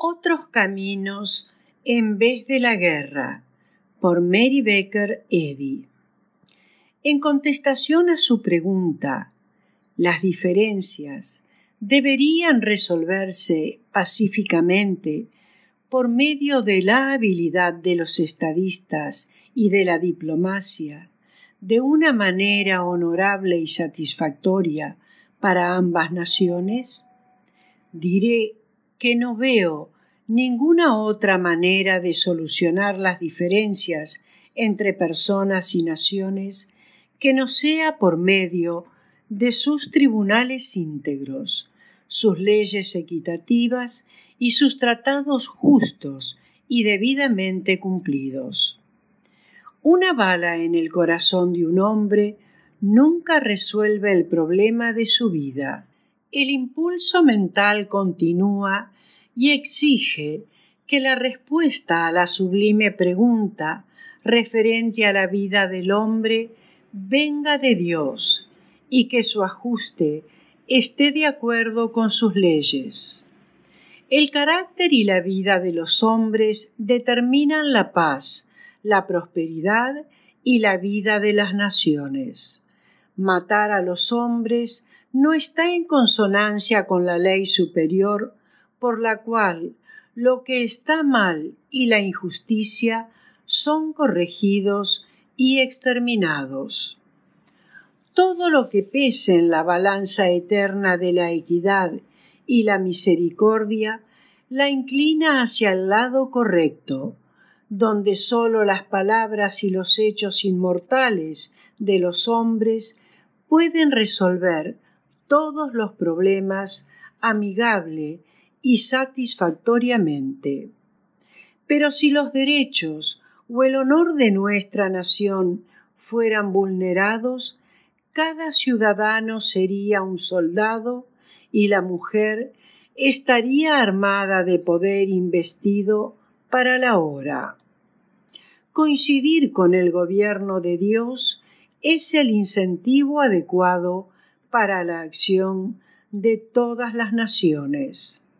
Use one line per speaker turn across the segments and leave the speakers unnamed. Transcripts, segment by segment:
otros caminos en vez de la guerra, por Mary Baker Eddy. En contestación a su pregunta, las diferencias deberían resolverse pacíficamente por medio de la habilidad de los estadistas y de la diplomacia, de una manera honorable y satisfactoria para ambas naciones? Diré que no veo ninguna otra manera de solucionar las diferencias entre personas y naciones que no sea por medio de sus tribunales íntegros, sus leyes equitativas y sus tratados justos y debidamente cumplidos. Una bala en el corazón de un hombre nunca resuelve el problema de su vida, el impulso mental continúa y exige que la respuesta a la sublime pregunta referente a la vida del hombre venga de Dios y que su ajuste esté de acuerdo con sus leyes. El carácter y la vida de los hombres determinan la paz, la prosperidad y la vida de las naciones. Matar a los hombres no está en consonancia con la ley superior por la cual lo que está mal y la injusticia son corregidos y exterminados. Todo lo que pese en la balanza eterna de la equidad y la misericordia la inclina hacia el lado correcto, donde sólo las palabras y los hechos inmortales de los hombres pueden resolver todos los problemas amigable y satisfactoriamente. Pero si los derechos o el honor de nuestra nación fueran vulnerados, cada ciudadano sería un soldado y la mujer estaría armada de poder investido para la hora. Coincidir con el gobierno de Dios es el incentivo adecuado para la acción de todas las naciones.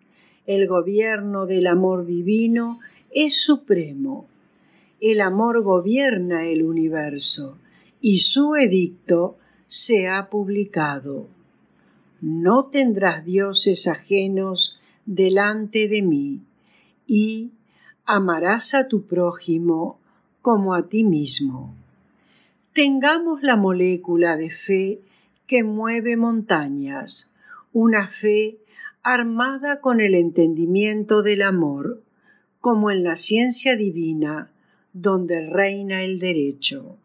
El gobierno del amor divino es supremo. El amor gobierna el universo y su edicto se ha publicado. No tendrás dioses ajenos delante de mí y amarás a tu prójimo como a ti mismo. Tengamos la molécula de fe que mueve montañas, una fe armada con el entendimiento del amor, como en la ciencia divina, donde reina el derecho.